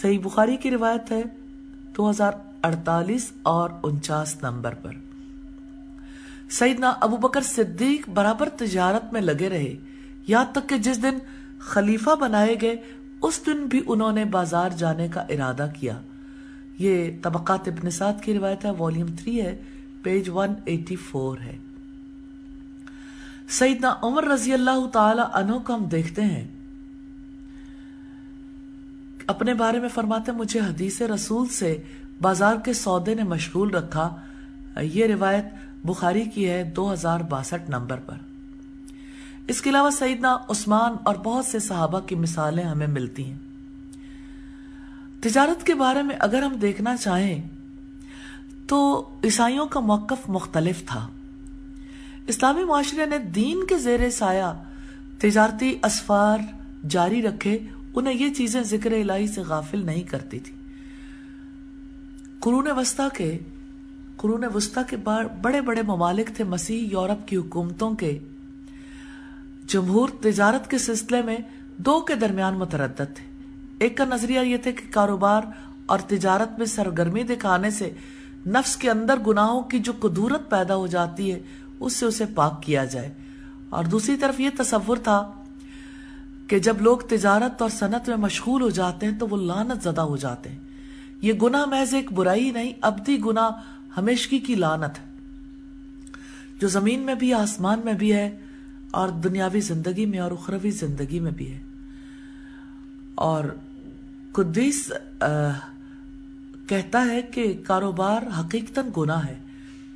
सही बुखारी की रिवायत है दो हजार अड़तालीस और उनचास नंबर पर सईदना अबू बकर सिद्दीक बराबर तजारत में लगे रहे यहाँ तक कि जिस दिन खलीफा बनाए गए उस दिन भी उन्होंने बाजार जाने का इरादा किया ये तबक़ात इबन साद की रिवायत है वॉल्यूम थ्री है पेज वन एटी फोर है सईदना उमर रजी अल्लाह तनो को हम देखते हैं अपने बारे में फरमाते मुझे हदीस रसूल से बाजार के सौदे ने मशगूल रखा ये रिवायत बुखारी की है दो हजार बासठ नंबर पर इसके अलावा सईदना उस्मान और बहुत से सहाबा की मिसालें हमें मिलती हैं तजारत के बारे में अगर हम देखना चाहें तो ईसाइयों का मौकफ मुख्तलिफ था इस्लामी माशरे ने दीन के जेर साया तजारती असफार जारी रखे उन्हें ये चीजें जिक्र इलाही से गाफिल नहीं करती थी कुरून वस्ता के कुरून वस्ता के बड़े बड़े ममालिक थे मसीह यूरोप की हुकूमतों के जमहूर तजारत के सिलसिले में दो के दरमियान मुतरद थे एक का नजरिया यह था कि कारोबार और तजारत में सरगर्मी दिखाने से नफ्स के अंदर गुनाहों की जो कदूरत पैदा हो जाती है उससे उसे पाक किया जाए और दूसरी तरफ ये तस्वुर था कि जब लोग तजारत और सनत में मशगूल हो जाते हैं तो वो लानत ज़दा हो जाते हैं ये गुना महज एक बुराई नहीं अबदी गुना हमेशगी की लानत है जो जमीन में भी आसमान में भी है और दुनियावी जिंदगी में और उखरवी जिंदगी में भी है और कुदीस कहता है कि कारोबार हकीकतन गुना है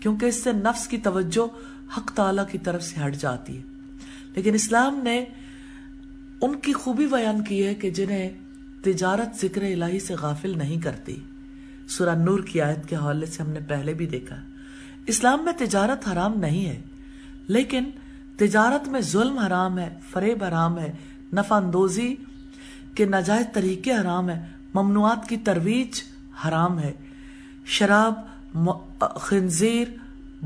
क्योंकि इससे नफ्स की तवज्जो हक ताला की तरफ से हट जाती है लेकिन इस्लाम ने उनकी खूबी बयान की है कि जिन्हें तिजारत जिक्र इलाही से गाफिल नहीं करती सुरा नूर की आयत के हवाले से हमने पहले भी देखा इस्लाम में तिजारत हराम नहीं है लेकिन तिजारत में जुल्म हराम है फरेब हराम है नफानदोजी के नाजायज तरीके हराम है ममनुआत की तरवीज हराम है शराब खंजीर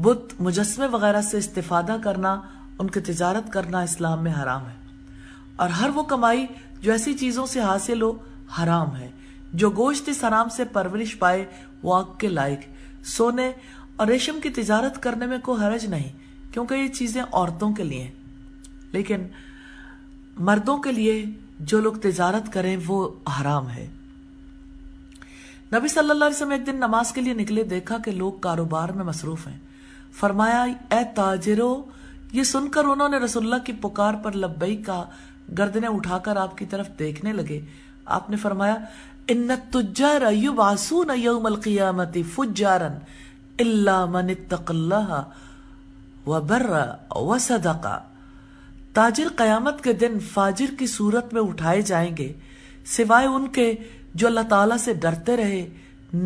बुत मुजस्मे वगैरह से इस्तेफादा करना उनकी तजारत करना इस्लाम में हराम है और हर वो कमाई जो ऐसी चीज़ों से हासिल हो हराम है जो गोश्त सराम से परवरिश पाए वो आग के लायक सोने और रेशम की तिजारत करने में कोई हरज नहीं क्योंकि ये चीज़ें औरतों के लिए लेकिन मर्दों के लिए जो लोग तिजारत करें वो हराम है नबी सल्लल्लाहु अलैहि वसल्लम एक दिन नमाज के लिए निकले देखा कि लोग कारोबार में मसरूफ हैं फरमाया ए ताजिरो ये सुनकर उन्होंने रसुल्ला की पुकार पर लब्बई का गर्दनें उठाकर आपकी तरफ देखने लगे आपने फरमाया इन तुजार के दिन फाजिर की सूरत में उठाए जाएंगे सिवाय उनके जो अल्लाह ताला से डरते रहे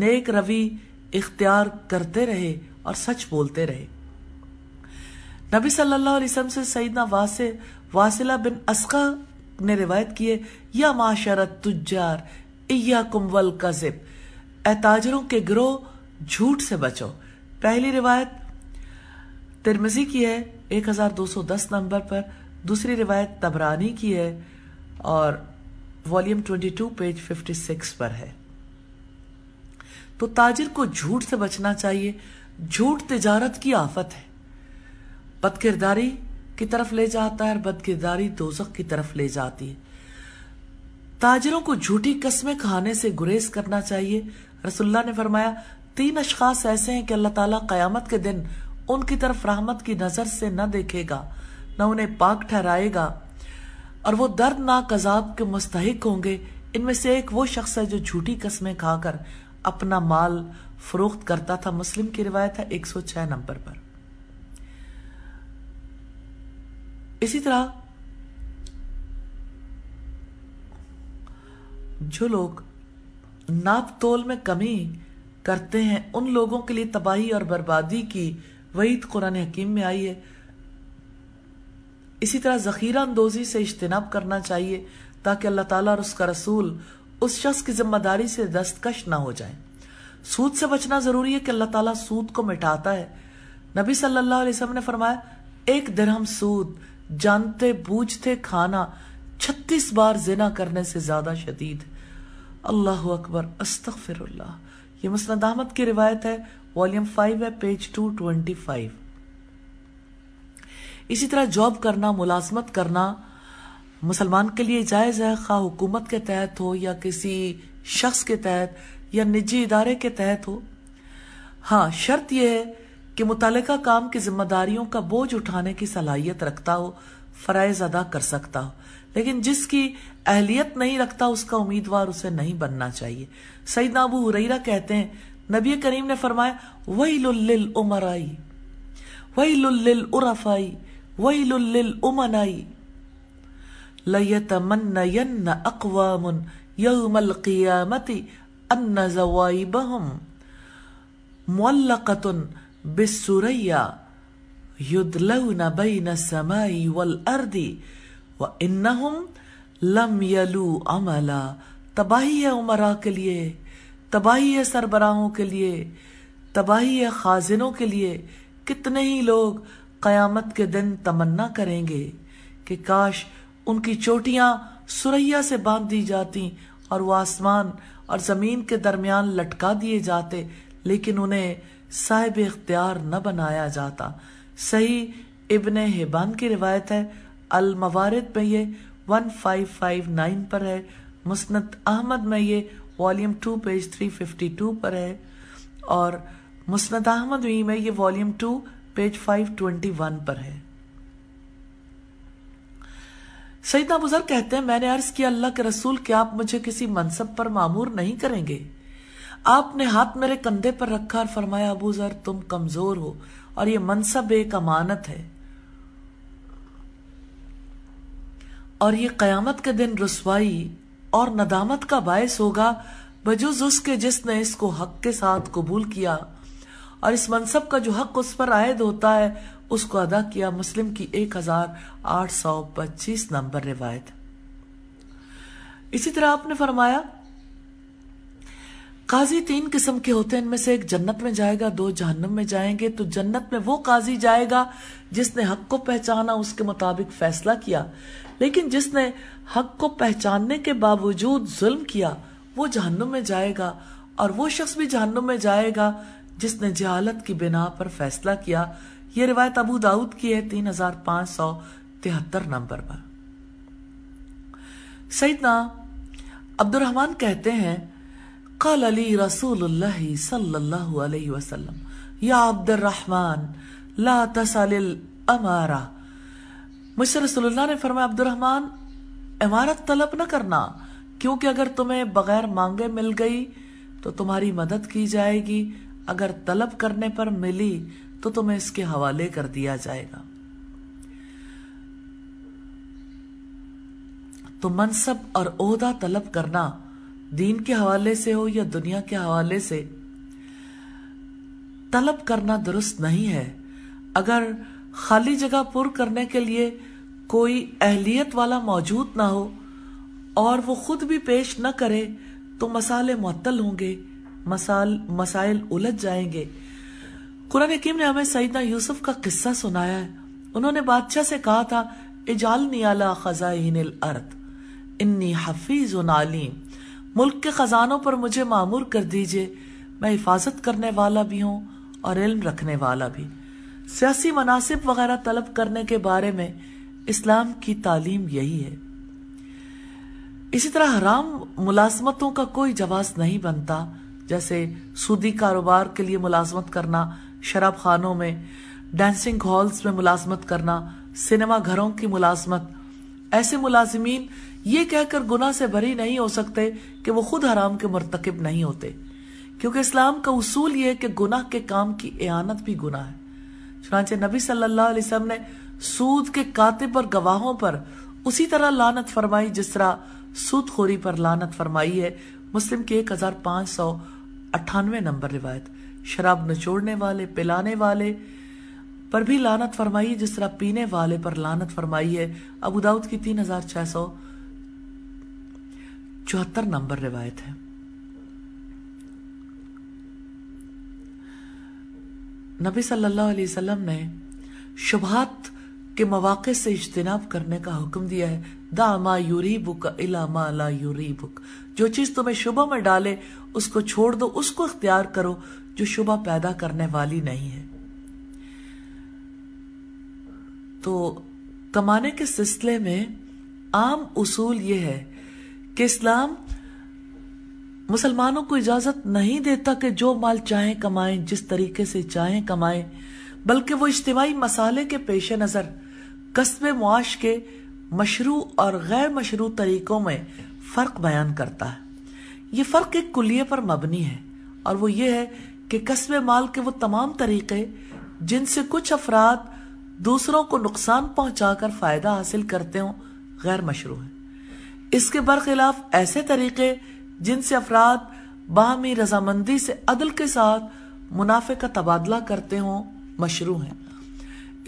नेक रवि इख्तियार करते रहे और सच बोलते रहे नबी सल्लल्लाहु अलैहि वसल्लम से सईदना वासे वासिला बिन असका ने रिवायत किए या माशरत तुजार या कुमवल कजिब एताजरों के गिरोह झूठ से बचो पहली रिवायत तिरमिजी की है 1210 नंबर पर दूसरी रिवायत तबरानी की है और वॉल्यूम 22 पेज 56 पर है तो ताजिर को झूठ से बचना चाहिए झूठ तिजारत की आफत है बदकिरदारी की तरफ ले जाता है और बदकिरदारी दोजक की तरफ ले जाती है ताजरों को झूठी कस्में खाने से गुरेज करना चाहिए रसुल्ला ने फरमाया तीन अशखास ऐसे हैं कि अल्लाह ताला कयामत के दिन उनकी तरफ रहमत की नजर से न देखेगा न उन्हें पाक ठहराएगा और वो दर्दनाक अजाब के मुस्तक होंगे इनमें से एक वो शख्स है जो झूठी कस्में खाकर अपना माल फरोख्त करता था मुस्लिम की रिवायत है 106 नंबर पर इसी तरह जो लोग नाप तोल में कमी करते हैं उन लोगों के लिए तबाही और बर्बादी की वहीद कुरान हकीम में आई है इसी तरह जखीरा अंदोजी से इज्तनाब करना चाहिए ताकि अल्लाह ताला और उसका रसूल उस शख्स की जिम्मेदारी से दस्तकश ना हो जाए सूद से बचना जरूरी है कि अल्लाह ताला सूद को मिटाता है नबी सल्लल्लाहु अलैहि वसल्लम ने फरमाया एक दरहम सूद जानते बूझते खाना छत्तीस बार जिना करने से ज़्यादा शदीद अल्लाह अकबर अस्तफिर ये मसनद अहमद की रिवायत है वॉल्यूम फाइव है पेज टू ट्वेंटी फाइव इसी तरह जॉब करना मुलाजमत करना मुसलमान के लिए जायज़ है खा हुकूमत के तहत हो या किसी शख्स के तहत या निजी इदारे के तहत हो हाँ शर्त यह है कि मुतल काम की जिम्मेदारियों का बोझ उठाने की सलाहियत रखता हो फ़रज़ अदा कर सकता हो लेकिन जिसकी अहलियत नहीं रखता उसका उम्मीदवार उसे नहीं बनना चाहिए सईद नाबू हुरैरा कहते हैं नबी करीम ने फरमाया वही लुल्लिल उमराई वही लुल्लिल उरफाई वही लुल्लिल उमनाई लयतमन्नयन्न अकवामुन यौमल क़ियामति अन्न ज़वाइबहुम मुअल्लक़तुन बिस्सुरैया युदलौन बैन समाई वल अर्दी व इन्नहुम लम अमला तबाही है उमरा के लिए तबाही है सरबराहों के लिए तबाही है खाजिनों के लिए कितने ही लोग कयामत के दिन तमन्ना करेंगे कि काश उनकी चोटियां सुरैया से बांध दी जाती और वो आसमान और जमीन के दरमियान लटका दिए जाते लेकिन उन्हें साहिब इख्तियार न बनाया जाता सही इबन हिबान की रिवायत है अल मवारद में ये 1559 पर है मुस्नद अहमद में ये वॉल्यूम टू पेज 352 पर है और मुस्नद अहमद में ये वॉल्यूम टू पेज 521 पर है सईद अबूजर कहते हैं मैंने अर्ज किया अल्लाह के रसूल कि आप मुझे किसी मनसब पर मामूर नहीं करेंगे आपने हाथ मेरे कंधे पर रखा और फरमाया अबूजर तुम कमजोर हो और ये मनसब एक अमानत है और ये क्यामत के दिन रसवाई और नदामत का बायस होगा बजुज उसके जिसने इसको हक के साथ कबूल किया और इस मनसब का जो हक उस पर आयद होता है उसको अदा किया मुस्लिम की एक हजार आठ सौ पच्चीस नंबर रिवायत इसी तरह आपने फरमाया काजी तीन किस्म के होते हैं इनमें से एक जन्नत में जाएगा दो जहन्नम में जाएंगे तो जन्नत में वो काजी जाएगा जिसने हक को पहचाना उसके मुताबिक फैसला किया लेकिन जिसने हक को पहचानने के बावजूद जुल्म किया वो जहन्नुम में जाएगा और वो शख्स भी जहन्नुम में जाएगा जिसने जहालत की बिना पर फैसला किया ये रिवायत अबू दाऊद की है तीन हजार पांच सौ तिहत्तर नंबर पर सईदना अब्दुलरहमान कहते हैं कल अली रसूल सल्लल्लाहु अलैहि वसल्लम या अब्दुलरहमान ला तसल अमारा मुझसे रसोल्ला ने फरमाया अब्दुलरहमान इमारत तलब न करना क्योंकि अगर तुम्हें बगैर मांगे मिल गई तो तुम्हारी मदद की जाएगी अगर तलब करने पर मिली तो तुम्हें इसके हवाले कर दिया जाएगा तो मनसब और ओहदा तलब करना दीन के हवाले से हो या दुनिया के हवाले से तलब करना दुरुस्त नहीं है अगर खाली जगह पुर करने के लिए कोई अहलियत वाला मौजूद ना हो और वो खुद भी पेश न करे तो मसाले मअतल होंगे मसाल मसाइल उलझ जाएंगे कुरान हकीम ने हमें सईदना यूसुफ का किस्सा सुनाया है उन्होंने बादशाह से कहा था इजालनी अला खजाइन अर्द इन्नी हफीज आलीम मुल्क के खजानों पर मुझे मामूर कर दीजिए मैं हिफाजत करने वाला भी हूँ और इल्म रखने वाला भी सियासी मनासिब वगैरह तलब करने के बारे में इस्लाम की तालीम यही है इसी तरह हराम मुलाजमतों का कोई जवाब नहीं बनता जैसे सूदी कारोबार के लिए मुलाजमत करना शराब खानों में डांसिंग हॉल्स में मुलाजमत करना सिनेमा घरों की मुलाजमत ऐसे मुलाजमीन ये कहकर गुना से भरी नहीं हो सकते कि वो खुद हराम के मरतकब नहीं होते क्योंकि इस्लाम का उसूल यह है कि गुनाह के काम की एनत भी गुनाह है चुनाचे नबी सल्लल्लाहु अलैहि वसल्लम ने सूद के काते पर गवाहों पर उसी तरह लानत फरमाई जिस तरह खोरी पर लानत फरमाई है मुस्लिम की एक हजार पांच सौ अट्ठानवे नंबर रिवायत शराब नचोड़ने वाले पिलाने वाले पर भी लानत फरमाई जिस तरह पीने वाले पर लानत फरमाई है अबू दाऊद की तीन हजार छह सौ चौहत्तर नंबर रिवायत है नबी सल्लल्लाहु अलैहि वसल्लम ने शुभात के मौाक़े से इज्तनाब करने का हुक्म दिया है दामा यूरी बुक इलामा ला यूरी बुक जो चीज़ तुम्हें शुबा में डाले उसको छोड़ दो उसको अख्तियार करो जो शुबा पैदा करने वाली नहीं है तो कमाने के सिलसिले में आम उसूल ये है कि इस्लाम मुसलमानों को इजाजत नहीं देता कि जो माल चाहे कमाएं जिस तरीके से चाहें कमाएं बल्कि वो इज्तवाही मसाले के पेश नज़र कस्ब मुआश के मशरू और गैर मशरू तरीक़ों में फ़र्क बयान करता है ये फ़र्क एक कुलिये पर मबनी है और वो ये है कि कस्ब माल के वो तमाम तरीक़े जिनसे कुछ अफराद दूसरों को नुकसान पहुंचाकर फ़ायदा हासिल करते हों गैर मशरू है इसके बरखिलाफ ऐसे तरीक़े जिनसे अफराद बाहमी रजामंदी से अदल के साथ मुनाफे का तबादला करते हों मशरू हैं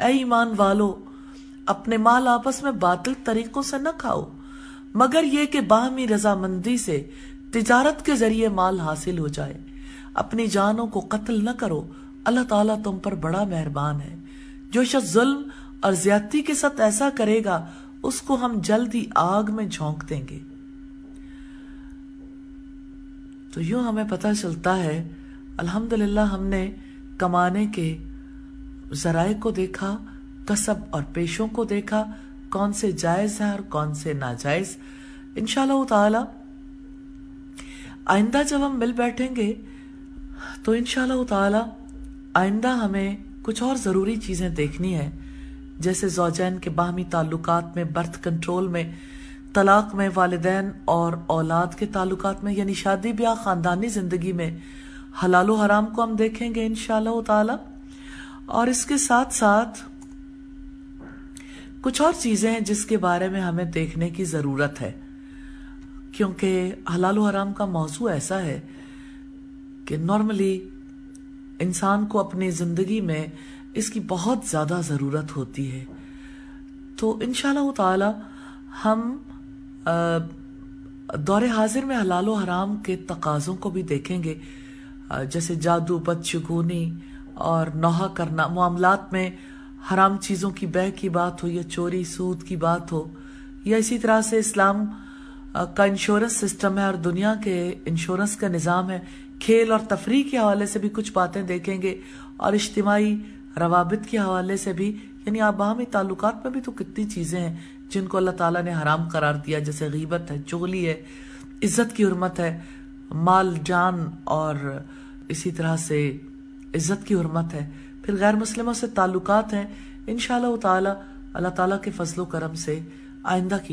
ऐ ईमान वालो अपने माल आपस में बातिल तरीकों से न खाओ मगर ये कि बाहमी रजामंदी से तिजारत के जरिए माल हासिल हो जाए अपनी जानों को कत्ल न करो अल्लाह ताला तुम पर बड़ा मेहरबान है जो शख्स जुल्म और ज्यादती के साथ ऐसा करेगा उसको हम जल्द ही आग में झोंक देंगे तो यूं हमें पता चलता है अल्हम्दुलिल्लाह हमने कमाने के जराए को देखा कसब और पेशों को देखा कौन से जायज है और कौन से नाजायज इनशाला ताला आइंदा जब हम मिल बैठेंगे तो इनशाला ताला आइंदा हमें कुछ और ज़रूरी चीज़ें देखनी है जैसे जोजैन के बाहमी ताल्लुक में बर्थ कंट्रोल में तलाक में वालदेन और औलाद के ताल्लुक में यानी शादी ब्याह ख़ानदानी ज़िंदगी में हलालो हराम को हम देखेंगे इनशाला ताला और इसके साथ साथ कुछ और चीज़ें हैं जिसके बारे में हमें देखने की ज़रूरत है क्योंकि हलाल हराम का मौजू ऐसा है कि नॉर्मली इंसान को अपनी ज़िंदगी में इसकी बहुत ज़्यादा ज़रूरत होती है तो इन ताला हम दौरे हाजिर में हलाल हराम के तकाज़ों को भी देखेंगे जैसे जादू बदशगुनी और नौहा करना मामलात में हराम चीज़ों की बह की बात हो या चोरी सूद की बात हो या इसी तरह से इस्लाम का इंश्योरेंस सिस्टम है और दुनिया के इंश्योरेंस का निज़ाम है खेल और तफरी के हवाले से भी कुछ बातें देखेंगे और इज्तमाही रवाबित के हवाले से भी यानी आबामी ताल्लुक में भी तो कितनी चीज़ें हैं जिनको अल्लाह ताला ने हराम करार दिया जैसे गीबत है चुगली है इज्जत की हरमत है माल जान और इसी तरह से इज़्ज़त की हरमत है फिर गैर मुसलिमों से ताल्लुकात हैं इन ताला अल्लाह ताला के फजलो करम से आइंदा की